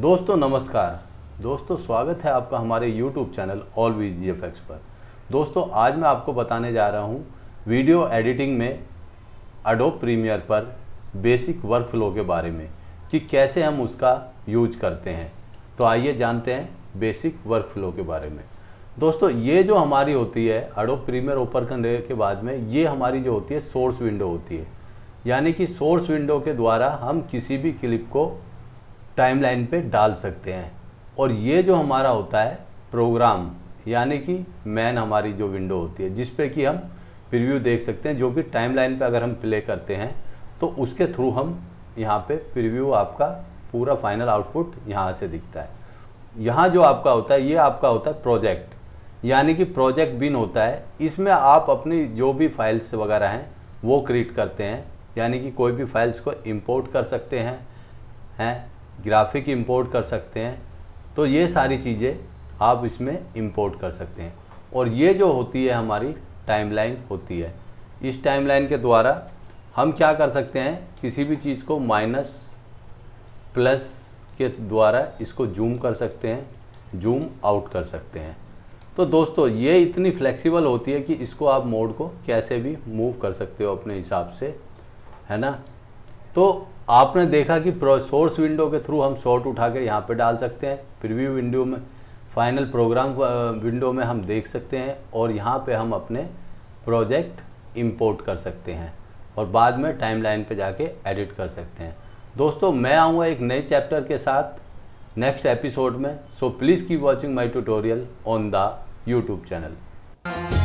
दोस्तों नमस्कार दोस्तों स्वागत है आपका हमारे YouTube channel all V G पर दोस्तों आज मैं आपको बताने जा रहा हूँ वीडियो एडिटिंग में अडो प्रीमियर पर बेसिक वर्क फ्लो के बारे में कि कैसे हम उसका यूज करते हैं तो आइए जानते हैं बेसिक वर्क फ्लो के बारे में दोस्तों ये जो हमारी होती है अडोप प्रीमियर ओपन करने के बाद में ये हमारी जो होती है सोर्स विंडो होती है यानी कि सोर्स विंडो के द्वारा हम किसी भी क्लिप को टाइमलाइन पे डाल सकते हैं और ये जो हमारा होता है प्रोग्राम यानी कि मैन हमारी जो विंडो होती है जिस पे कि हम प्रीव्यू देख सकते हैं जो कि टाइमलाइन पे अगर हम प्ले करते हैं तो उसके थ्रू हम यहाँ पे प्रीव्यू आपका पूरा फाइनल आउटपुट यहाँ से दिखता है यहाँ जो आपका होता है ये आपका होता है प्रोजेक्ट यानी कि प्रोजेक्ट बिन होता है इसमें आप अपनी जो भी फाइल्स वगैरह हैं वो क्रिएट करते हैं यानी कि कोई भी फाइल्स को इम्पोर्ट कर सकते हैं हैं ग्राफिक इंपोर्ट कर सकते हैं तो ये सारी चीज़ें आप इसमें इंपोर्ट कर सकते हैं और ये जो होती है हमारी टाइमलाइन होती है इस टाइमलाइन के द्वारा हम क्या कर सकते हैं किसी भी चीज़ को माइनस प्लस के द्वारा इसको जूम कर सकते हैं जूम आउट कर सकते हैं तो दोस्तों ये इतनी फ्लेक्सिबल होती है कि इसको आप मोड को कैसे भी मूव कर सकते हो अपने हिसाब से है ना तो आपने देखा कि सोर्स विंडो के थ्रू हम शॉर्ट उठा के यहाँ पर डाल सकते हैं प्रिव्यू विंडो में फाइनल प्रोग्राम विंडो में हम देख सकते हैं और यहाँ पे हम अपने प्रोजेक्ट इंपोर्ट कर सकते हैं और बाद में टाइमलाइन पे जाके एडिट कर सकते हैं दोस्तों मैं आऊँगा एक नए चैप्टर के साथ नेक्स्ट एपिसोड में so please keep watching my tutorial on the YouTube channel